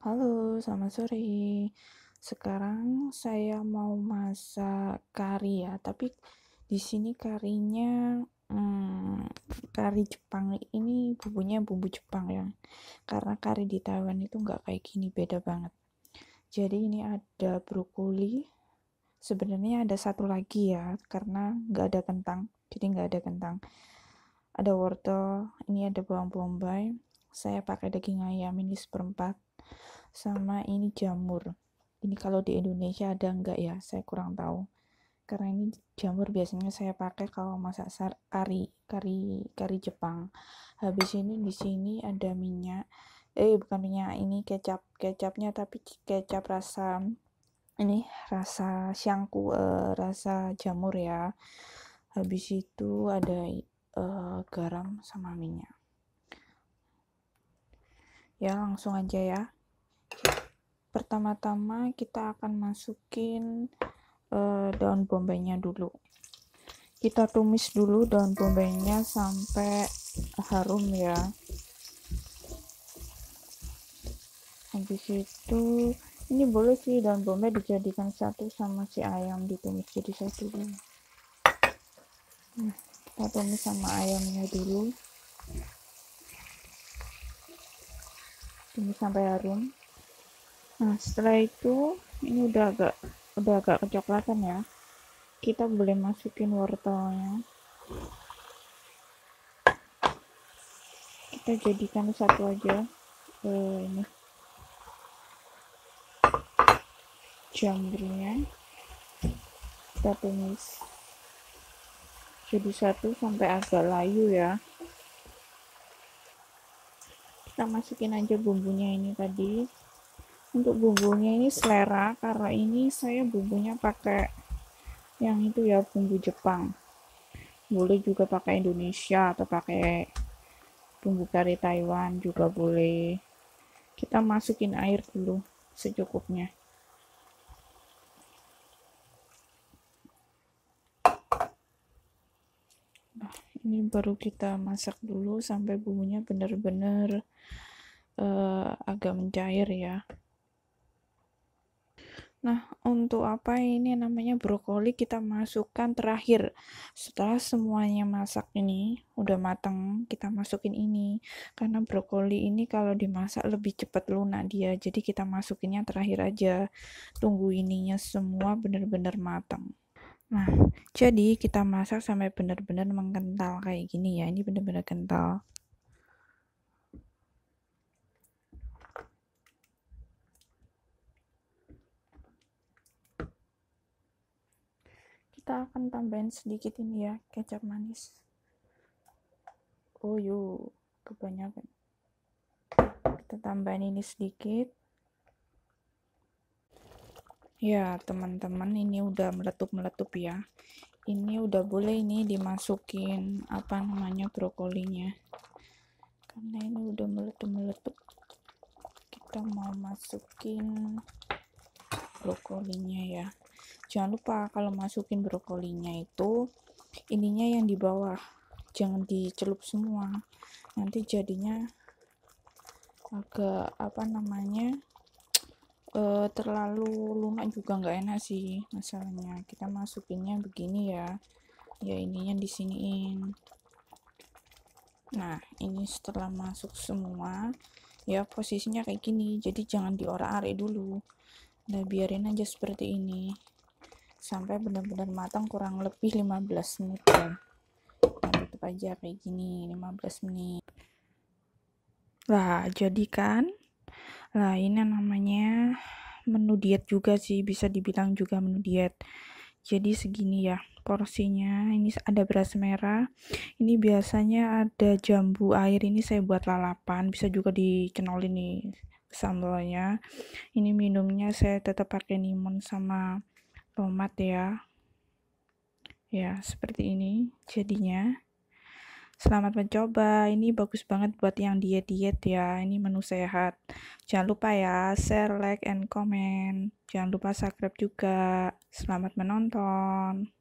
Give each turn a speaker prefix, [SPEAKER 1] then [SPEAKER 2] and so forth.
[SPEAKER 1] Halo, selamat sore. Sekarang saya mau masak kari ya, tapi di sini karinya hmm, kari Jepang ini bumbunya bumbu Jepang ya. Karena kari di Taiwan itu nggak kayak gini, beda banget. Jadi ini ada brokoli. Sebenarnya ada satu lagi ya, karena nggak ada kentang. Jadi nggak ada kentang. Ada wortel, ini ada bawang bombay. Saya pakai daging ayam ini seperempat sama ini jamur ini kalau di Indonesia ada enggak ya saya kurang tahu karena ini jamur biasanya saya pakai kalau masak sar kari kari kari Jepang habis ini di sini ada minyak eh bukan minyak ini kecap kecapnya tapi kecap rasa ini rasa siangku eh, rasa jamur ya habis itu ada eh, garam sama minyak ya langsung aja ya pertama-tama kita akan masukin uh, daun bombaynya dulu kita tumis dulu daun bombaynya sampai harum ya habis itu ini boleh sih daun bombay dijadikan satu sama si ayam ditumis jadi satu dulu nah, kita tumis sama ayamnya dulu ini sampai harum Nah, setelah itu ini udah agak udah agak kecoklatan ya. Kita boleh masukin wortelnya. Kita jadikan satu aja eh, ini jamurnya. Kita tumis jadi satu sampai agak layu ya kita masukin aja bumbunya ini tadi untuk bumbunya ini selera karena ini saya bumbunya pakai yang itu ya bumbu Jepang boleh juga pakai Indonesia atau pakai bumbu kari Taiwan juga boleh kita masukin air dulu secukupnya nah, ini baru kita masak dulu sampai bumbunya benar-benar uh, agak mencair ya Nah, untuk apa ini namanya brokoli kita masukkan terakhir. Setelah semuanya masak ini udah matang, kita masukin ini. Karena brokoli ini kalau dimasak lebih cepat lunak dia. Jadi kita masukinnya terakhir aja. Tunggu ininya semua benar-benar matang. Nah, jadi kita masak sampai benar-benar mengental kayak gini ya. Ini benar-benar kental. kita akan tambahin sedikit ini ya kecap manis oh yuk kebanyakan kita tambahin ini sedikit ya teman-teman ini udah meletup-meletup ya ini udah boleh ini dimasukin apa namanya brokolinya karena ini udah meletup-meletup kita mau masukin brokolinya ya jangan lupa kalau masukin brokolinya itu ininya yang di bawah jangan dicelup semua nanti jadinya agak apa namanya e, terlalu lunak juga nggak enak sih masalahnya kita masukinnya begini ya ya ininya disiniin nah ini setelah masuk semua ya posisinya kayak gini jadi jangan diorak-arik dulu udah biarin aja seperti ini sampai benar-benar matang kurang lebih 15 menit ya. Nah, tutup aja kayak gini 15 menit. Lah, jadi kan lah ini namanya menu diet juga sih bisa dibilang juga menu diet. Jadi segini ya porsinya. Ini ada beras merah. Ini biasanya ada jambu air. Ini saya buat lalapan, bisa juga dicenol ini sambalnya. Ini minumnya saya tetap pakai limon sama tomat ya ya seperti ini jadinya selamat mencoba ini bagus banget buat yang diet-diet ya ini menu sehat jangan lupa ya share like and comment jangan lupa subscribe juga selamat menonton